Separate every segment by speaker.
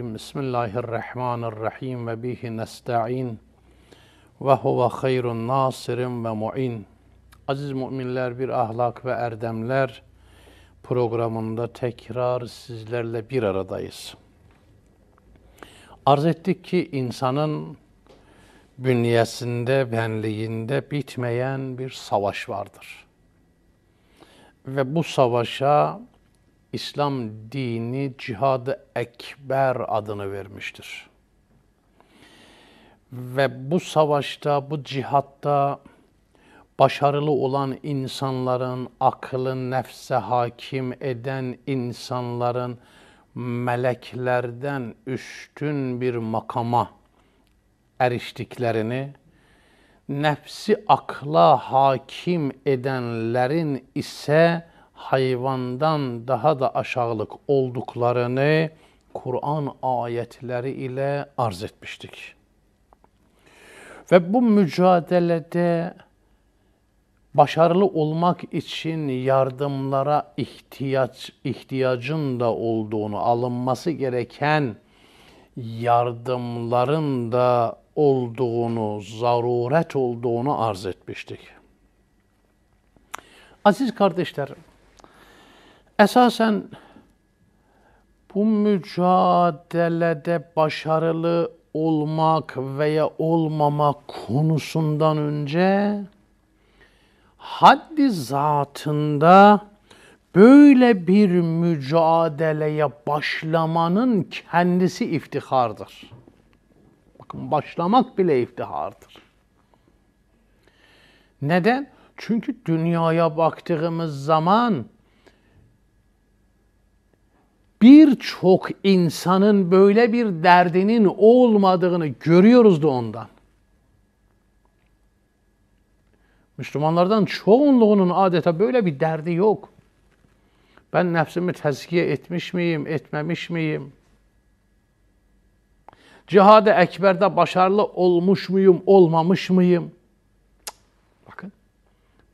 Speaker 1: Bismillahirrahmanirrahim, الله الرحمن الرحيم وبه نستعين وهو خير ناصر ومعين Aziz müminler bir ahlak ve erdemler programında tekrar sizlerle bir aradayız. Arz ettik ki insanın bünyesinde, benliğinde bitmeyen bir savaş vardır. Ve bu savaşa İslam dini cihadı ekber adını vermiştir. Ve bu savaşta, bu cihatta başarılı olan insanların, aklı nefse hakim eden insanların meleklerden üstün bir makama eriştiklerini, nefsi akla hakim edenlerin ise hayvandan daha da aşağılık olduklarını Kur'an ayetleri ile arz etmiştik. Ve bu mücadelede başarılı olmak için yardımlara ihtiyaç ihtiyacın da olduğunu, alınması gereken yardımların da olduğunu, zaruret olduğunu arz etmiştik. Aziz kardeşlerim, Esasen bu mücadelede başarılı olmak veya olmamak konusundan önce haddi zatında böyle bir mücadeleye başlamanın kendisi iftihardır. Bakın başlamak bile iftihardır. Neden? Çünkü dünyaya baktığımız zaman birçok insanın böyle bir derdinin olmadığını görüyoruz da ondan. Müslümanlardan çoğunluğunun adeta böyle bir derdi yok. Ben nefsimi tezkiye etmiş miyim, etmemiş miyim? Cihad-ı Ekber'de başarılı olmuş muyum, olmamış mıyım? Bakın,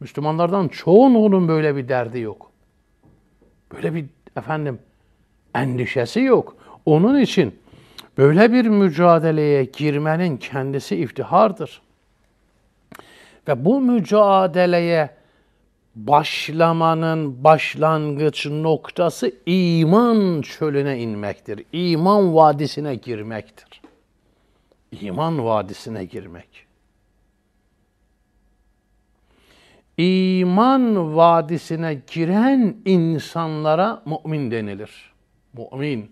Speaker 1: Müslümanlardan çoğunluğunun böyle bir derdi yok. Böyle bir efendim endişesi yok. Onun için böyle bir mücadeleye girmenin kendisi iftihardır. Ve bu mücadeleye başlamanın başlangıç noktası iman çölüne inmektir. İman vadisine girmektir. İman vadisine girmek. İman vadisine giren insanlara mümin denilir. Mümin.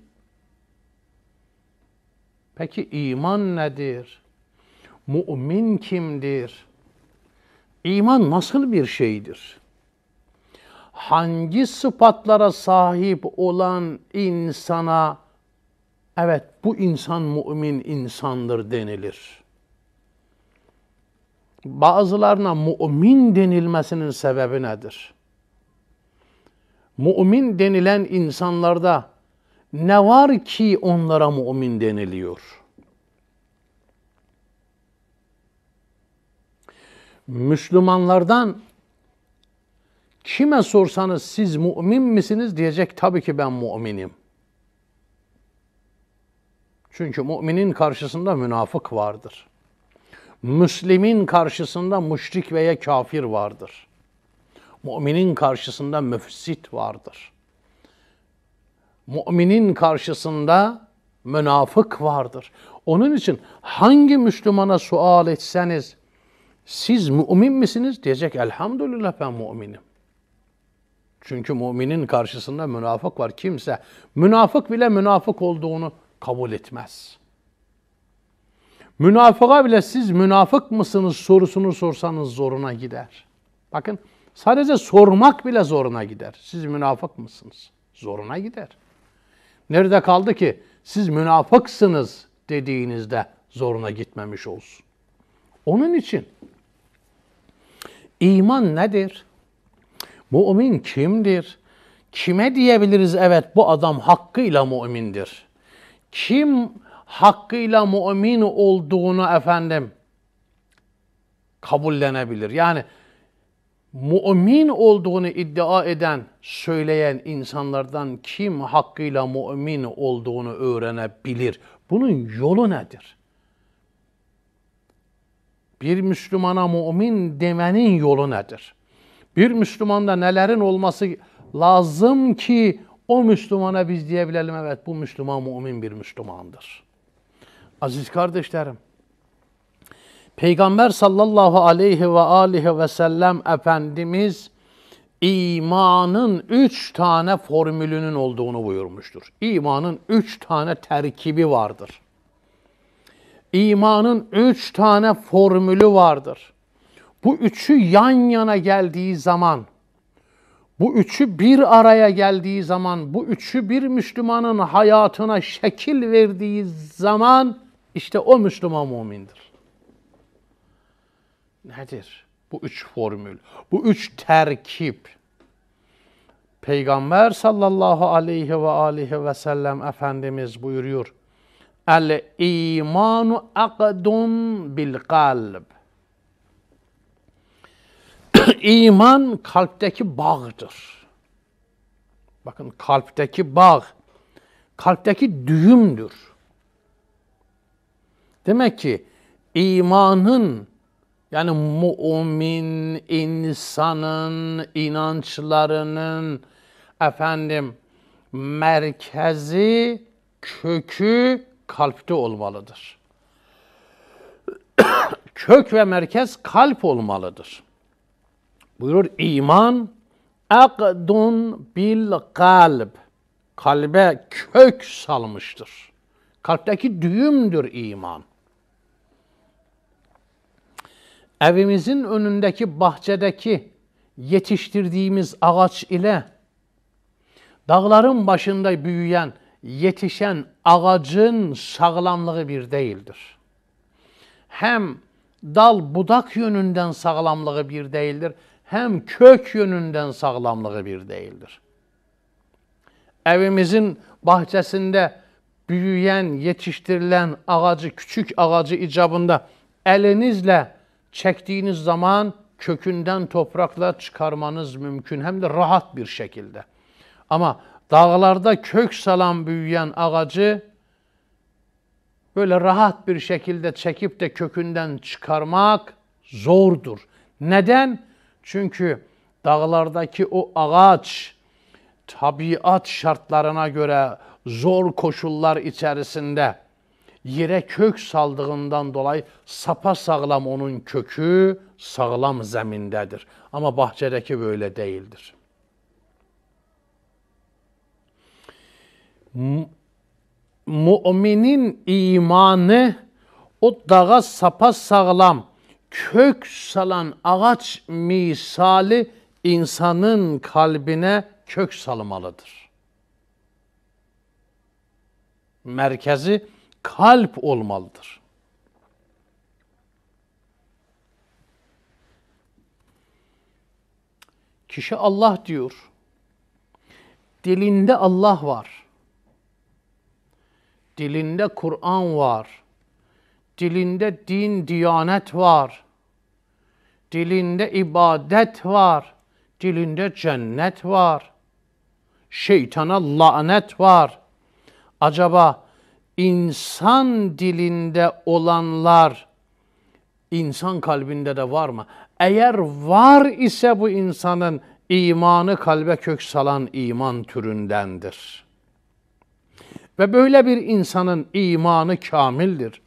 Speaker 1: Peki iman nedir? Mümin kimdir? İman nasıl bir şeydir? Hangi sıfatlara sahip olan insana evet bu insan mümin insandır denilir? Bazılarına mümin denilmesinin sebebi nedir? Mümin denilen insanlarda ne var ki onlara mümin deniliyor? Müslümanlardan kime sorsanız siz mümin misiniz diyecek tabii ki ben müminim. Çünkü müminin karşısında münafık vardır. Müslimin karşısında müşrik veya kafir vardır. Müminin karşısında müfsit vardır.'' müminin karşısında münafık vardır. Onun için hangi Müslümana sual etseniz siz mümin misiniz diyecek elhamdülillah ben müminim. Çünkü müminin karşısında münafık var kimse. Münafık bile münafık olduğunu kabul etmez. Münafığa bile siz münafık mısınız sorusunu sorsanız zoruna gider. Bakın sadece sormak bile zoruna gider. Siz münafık mısınız? Zoruna gider. Nerede kaldı ki siz münafıksınız dediğinizde zoruna gitmemiş olsun. Onun için iman nedir? Mümin kimdir? Kime diyebiliriz evet bu adam hakkıyla mümindir? Kim hakkıyla mümin olduğunu efendim kabullenebilir? Yani mümin olduğunu iddia eden, söyleyen insanlardan kim hakkıyla mümin olduğunu öğrenebilir? Bunun yolu nedir? Bir Müslümana mümin demenin yolu nedir? Bir Müslümanda nelerin olması lazım ki o Müslümana biz diyebilelim evet bu Müslüman mümin bir Müslümandır. Aziz kardeşlerim, Peygamber sallallahu aleyhi ve aleyhi ve sellem Efendimiz imanın üç tane formülünün olduğunu buyurmuştur. İmanın üç tane terkibi vardır. İmanın üç tane formülü vardır. Bu üçü yan yana geldiği zaman, bu üçü bir araya geldiği zaman, bu üçü bir Müslümanın hayatına şekil verdiği zaman işte o Müslüman mümindir nedir? Bu üç formül, bu üç terkip. Peygamber sallallahu aleyhi ve aleyhi ve sellem Efendimiz buyuruyor. El imanu akdun bil kalb. İman kalpteki bağdır. Bakın kalpteki bağ, kalpteki düğümdür. Demek ki imanın yani mumin insanın inançlarının efendim merkezi, kökü kalpte olmalıdır. Kök ve merkez kalp olmalıdır. Buyurur iman akdun bil kalb. Kalbe kök salmıştır. Kalpteki düğümdür iman evimizin önündeki bahçedeki yetiştirdiğimiz ağaç ile dağların başında büyüyen, yetişen ağacın sağlamlığı bir değildir. Hem dal budak yönünden sağlamlığı bir değildir, hem kök yönünden sağlamlığı bir değildir. Evimizin bahçesinde büyüyen, yetiştirilen ağacı, küçük ağacı icabında elinizle çektiğiniz zaman kökünden toprakla çıkarmanız mümkün hem de rahat bir şekilde. Ama dağlarda kök salan büyüyen ağacı böyle rahat bir şekilde çekip de kökünden çıkarmak zordur. Neden? Çünkü dağlardaki o ağaç tabiat şartlarına göre zor koşullar içerisinde yere kök saldığından dolayı sapa sağlam onun kökü sağlam zemindedir. Ama bahçedeki böyle değildir. Müminin imanı o dağa sapa sağlam kök salan ağaç misali insanın kalbine kök salmalıdır. Merkezi kalp olmalıdır. Kişi Allah diyor. Dilinde Allah var. Dilinde Kur'an var. Dilinde din, diyanet var. Dilinde ibadet var. Dilinde cennet var. Şeytana lanet var. Acaba insan dilinde olanlar insan kalbinde de var mı? Eğer var ise bu insanın imanı kalbe kök salan iman türündendir. Ve böyle bir insanın imanı kamildir.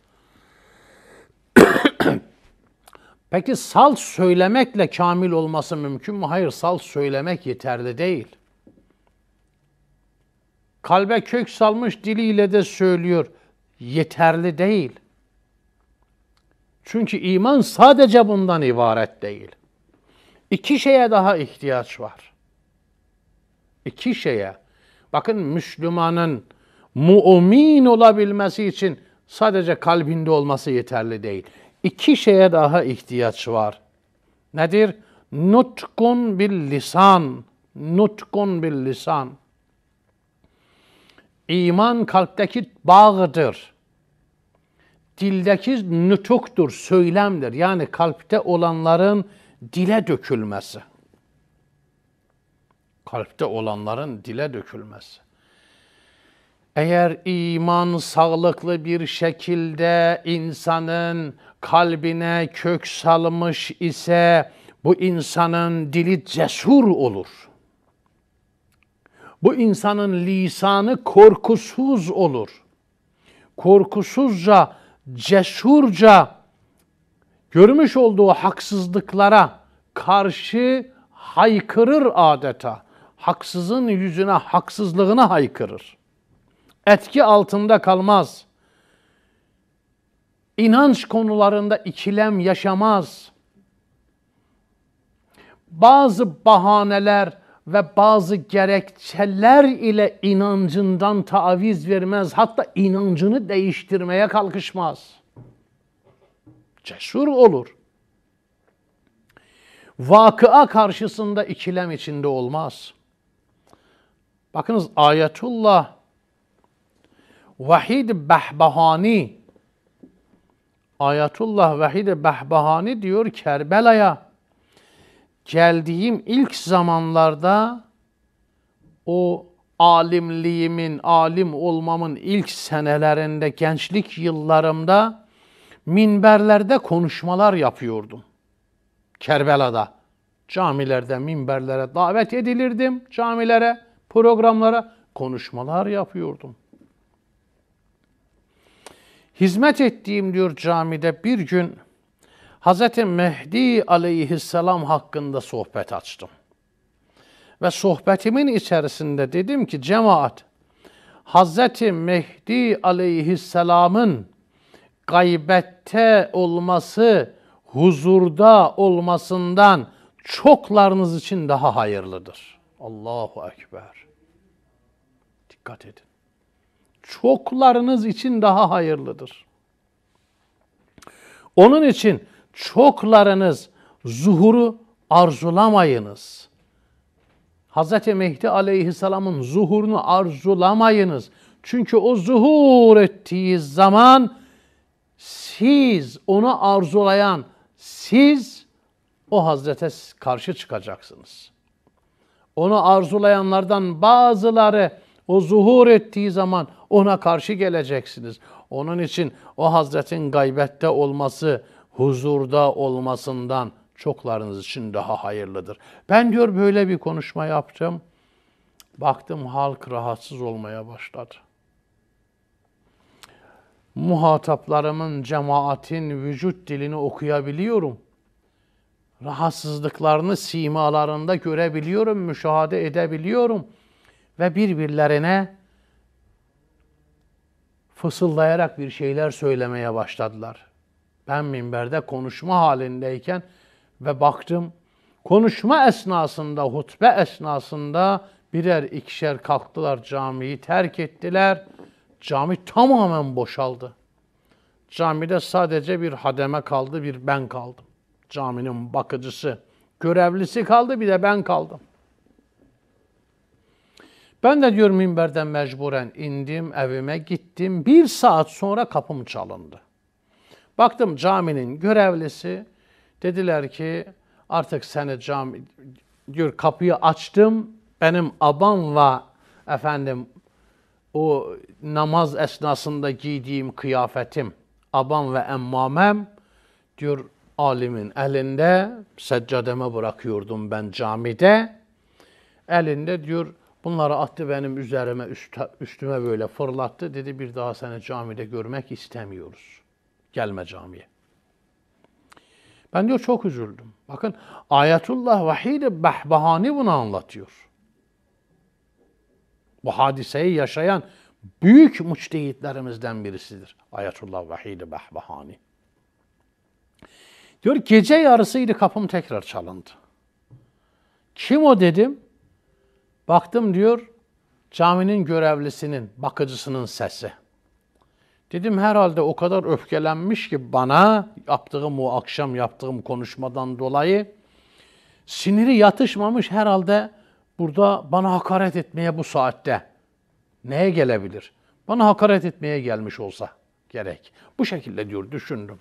Speaker 1: Peki sal söylemekle kamil olması mümkün mü? Hayır, sal söylemek yeterli değil kalbe kök salmış diliyle de söylüyor. Yeterli değil. Çünkü iman sadece bundan ibaret değil. İki şeye daha ihtiyaç var. İki şeye. Bakın Müslümanın mu'min olabilmesi için sadece kalbinde olması yeterli değil. İki şeye daha ihtiyaç var. Nedir? Nutkun bir lisan. Nutkun bir lisan. İman kalpteki bağdır. Dildeki nütuktur, söylemdir. Yani kalpte olanların dile dökülmesi. Kalpte olanların dile dökülmesi. Eğer iman sağlıklı bir şekilde insanın kalbine kök salmış ise bu insanın dili cesur olur.'' Bu insanın lisanı korkusuz olur. Korkusuzca, cesurca görmüş olduğu haksızlıklara karşı haykırır adeta. Haksızın yüzüne haksızlığını haykırır. Etki altında kalmaz. İnanç konularında ikilem yaşamaz. Bazı bahaneler, ve bazı gerekçeler ile inancından taviz vermez. Hatta inancını değiştirmeye kalkışmaz. Cesur olur. Vakıa karşısında ikilem içinde olmaz. Bakınız Ayetullah Vahid Behbahani Ayetullah Vahid Behbahani diyor Kerbela'ya geldiğim ilk zamanlarda o alimliğimin, alim olmamın ilk senelerinde, gençlik yıllarımda minberlerde konuşmalar yapıyordum. Kerbela'da camilerde, minberlere davet edilirdim, camilere, programlara konuşmalar yapıyordum. Hizmet ettiğim diyor camide bir gün Hz. Mehdi aleyhisselam hakkında sohbet açtım. Ve sohbetimin içerisinde dedim ki cemaat, Hz. Mehdi aleyhisselamın gaybette olması, huzurda olmasından çoklarınız için daha hayırlıdır. Allahu Ekber. Dikkat edin. Çoklarınız için daha hayırlıdır. Onun için çoklarınız zuhuru arzulamayınız. Hz. Mehdi aleyhisselamın zuhurunu arzulamayınız. Çünkü o zuhur ettiği zaman siz onu arzulayan siz o Hazrete karşı çıkacaksınız. Onu arzulayanlardan bazıları o zuhur ettiği zaman ona karşı geleceksiniz. Onun için o Hazretin gaybette olması, huzurda olmasından çoklarınız için daha hayırlıdır. Ben diyor böyle bir konuşma yaptım. Baktım halk rahatsız olmaya başladı. Muhataplarımın cemaatin vücut dilini okuyabiliyorum. Rahatsızlıklarını simalarında görebiliyorum, müşahede edebiliyorum. Ve birbirlerine fısıldayarak bir şeyler söylemeye başladılar. Ben minberde konuşma halindeyken ve baktım konuşma esnasında, hutbe esnasında birer ikişer kalktılar camiyi terk ettiler. Cami tamamen boşaldı. Camide sadece bir hademe kaldı, bir ben kaldım. Caminin bakıcısı, görevlisi kaldı, bir de ben kaldım. Ben de diyor minberden mecburen indim, evime gittim. Bir saat sonra kapım çalındı. Baktım caminin görevlisi dediler ki artık seni cami diyor kapıyı açtım. Benim abamla efendim o namaz esnasında giydiğim kıyafetim, aban ve emmamem diyor alimin elinde seccademe bırakıyordum ben camide. Elinde diyor bunları attı benim üzerime üstüme böyle fırlattı. Dedi bir daha seni camide görmek istemiyoruz. Gelme camiye. Ben diyor çok üzüldüm. Bakın Ayetullah Vahid-i Behbahani bunu anlatıyor. Bu hadiseyi yaşayan büyük müçtehitlerimizden birisidir. Ayetullah Vahid-i Behbahani. Diyor gece yarısıydı kapım tekrar çalındı. Kim o dedim. Baktım diyor caminin görevlisinin, bakıcısının sesi. Dedim herhalde o kadar öfkelenmiş ki bana yaptığım o akşam yaptığım konuşmadan dolayı siniri yatışmamış herhalde burada bana hakaret etmeye bu saatte neye gelebilir? Bana hakaret etmeye gelmiş olsa gerek. Bu şekilde diyor düşündüm.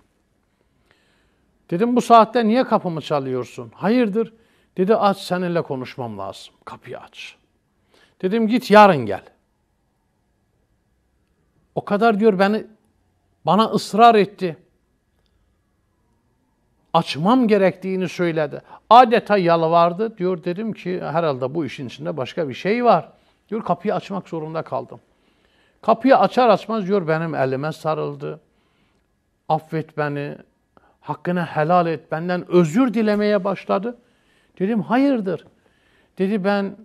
Speaker 1: Dedim bu saatte niye kapımı çalıyorsun? Hayırdır? Dedi aç seninle konuşmam lazım. Kapıyı aç. Dedim git yarın gel.'' O kadar diyor beni bana ısrar etti. Açmam gerektiğini söyledi. Adeta yalvardı. Diyor dedim ki herhalde bu işin içinde başka bir şey var. Diyor kapıyı açmak zorunda kaldım. Kapıyı açar açmaz diyor benim elime sarıldı. Affet beni. Hakkını helal et. Benden özür dilemeye başladı. Dedim hayırdır? Dedi ben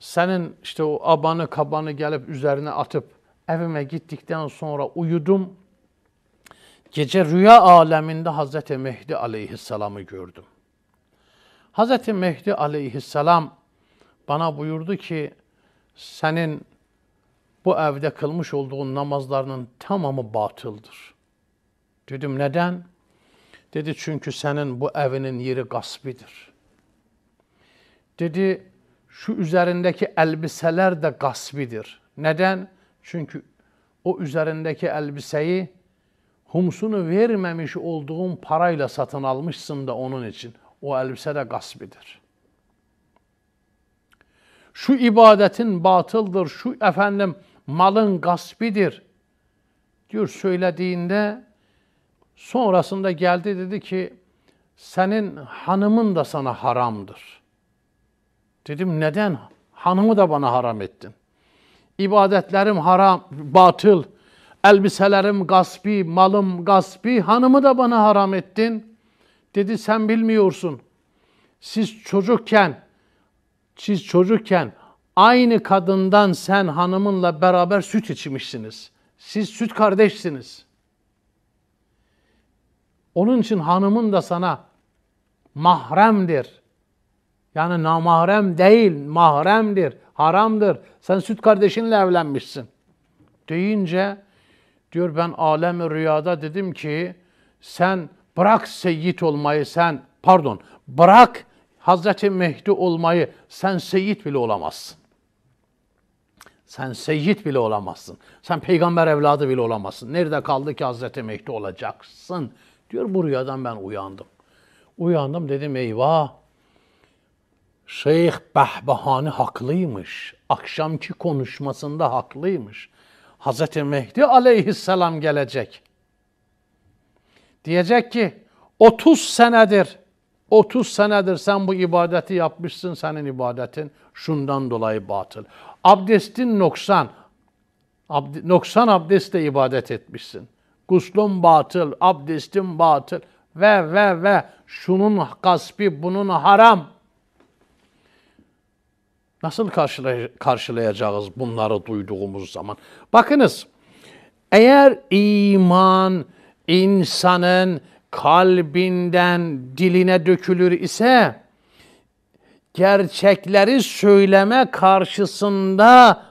Speaker 1: senin işte o abanı kabanı gelip üzerine atıp Evime gittikten sonra uyudum. Gece rüya aleminde Hazreti Mehdi aleyhisselamı gördüm. Hazreti Mehdi aleyhisselam bana buyurdu ki senin bu evde kılmış olduğun namazlarının tamamı batıldır. Dedim neden? Dedi çünkü senin bu evinin yeri gaspidir. Dedi şu üzerindeki elbiseler de gaspidir. Neden? Çünkü o üzerindeki elbiseyi humsunu vermemiş olduğun parayla satın almışsın da onun için. O elbise de gasbidir. Şu ibadetin batıldır, şu efendim malın gasbidir diyor söylediğinde sonrasında geldi dedi ki senin hanımın da sana haramdır. Dedim neden? Hanımı da bana haram ettin ibadetlerim haram, batıl, elbiselerim gaspi, malım gaspi, hanımı da bana haram ettin. Dedi sen bilmiyorsun. Siz çocukken, siz çocukken aynı kadından sen hanımınla beraber süt içmişsiniz. Siz süt kardeşsiniz. Onun için hanımın da sana mahremdir. Yani namahrem değil, mahremdir haramdır. Sen süt kardeşinle evlenmişsin. Deyince diyor ben alem rüyada dedim ki sen bırak seyit olmayı sen pardon bırak Hazreti Mehdi olmayı sen seyit bile olamazsın. Sen seyit bile olamazsın. Sen peygamber evladı bile olamazsın. Nerede kaldı ki Hazreti Mehdi olacaksın? Diyor bu rüyadan ben uyandım. Uyandım dedim eyvah Şeyh Behbahani haklıymış. Akşamki konuşmasında haklıymış. Hz. Mehdi aleyhisselam gelecek. Diyecek ki 30 senedir 30 senedir sen bu ibadeti yapmışsın senin ibadetin şundan dolayı batıl. Abdestin noksan. Abd noksan abdestle ibadet etmişsin. Guslun batıl, abdestin batıl ve ve ve şunun gaspi, bunun haram. Nasıl karşılay karşılayacağız bunları duyduğumuz zaman? Bakınız, eğer iman insanın kalbinden diline dökülür ise gerçekleri söyleme karşısında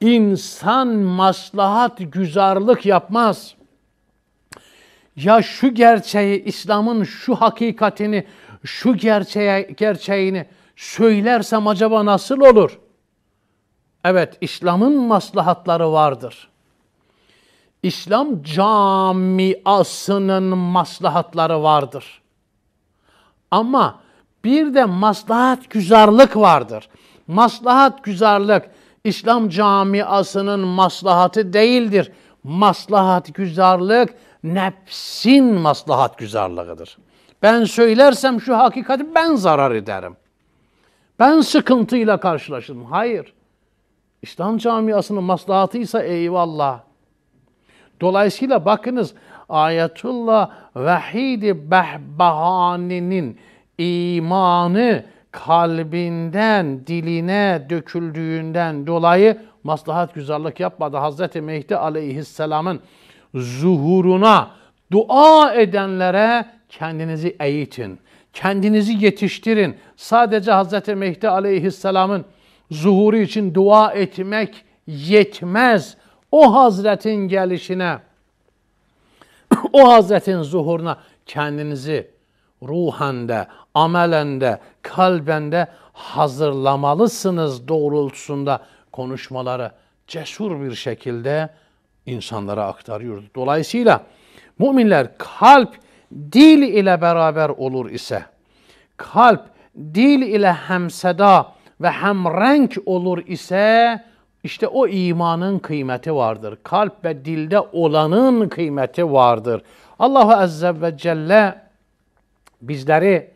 Speaker 1: insan maslahat güzarlık yapmaz. Ya şu gerçeği, İslam'ın şu hakikatini, şu gerçeğe, gerçeğini, söylersem acaba nasıl olur? Evet, İslam'ın maslahatları vardır. İslam camiasının maslahatları vardır. Ama bir de maslahat güzarlık vardır. Maslahat güzarlık İslam camiasının maslahatı değildir. Maslahat güzarlık nefsin maslahat güzarlığıdır. Ben söylersem şu hakikati ben zarar ederim. Ben sıkıntıyla karşılaştım. Hayır. İslam camiasının maslahatıysa eyvallah. Dolayısıyla bakınız Ayetullah Vahidi Behbahani'nin imanı kalbinden diline döküldüğünden dolayı maslahat güzellik yapmadı. Hazreti Mehdi aleyhisselamın zuhuruna dua edenlere kendinizi eğitin. Kendinizi yetiştirin. Sadece Hz. Mehdi aleyhisselamın zuhuru için dua etmek yetmez. O Hazretin gelişine, o Hazretin zuhuruna kendinizi ruhende, amelende, kalbende hazırlamalısınız doğrultusunda konuşmaları cesur bir şekilde insanlara aktarıyordu. Dolayısıyla müminler kalp dil ile beraber olur ise, kalp dil ile hemseda ve hemrenk olur ise, işte o imanın kıymeti vardır. Kalp ve dilde olanın kıymeti vardır. Allahu Azze ve Celle bizleri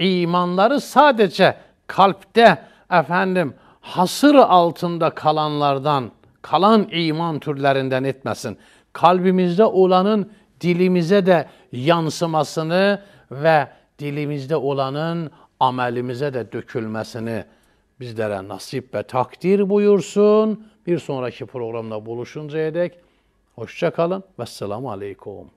Speaker 1: imanları sadece kalpte efendim hasır altında kalanlardan, kalan iman türlerinden etmesin. Kalbimizde olanın dilimize de yansımasını ve dilimizde olanın amelimize de dökülmesini bizlere nasip ve takdir buyursun. Bir sonraki programda buluşuncaya dek hoşça kalın ve selamu aleyküm.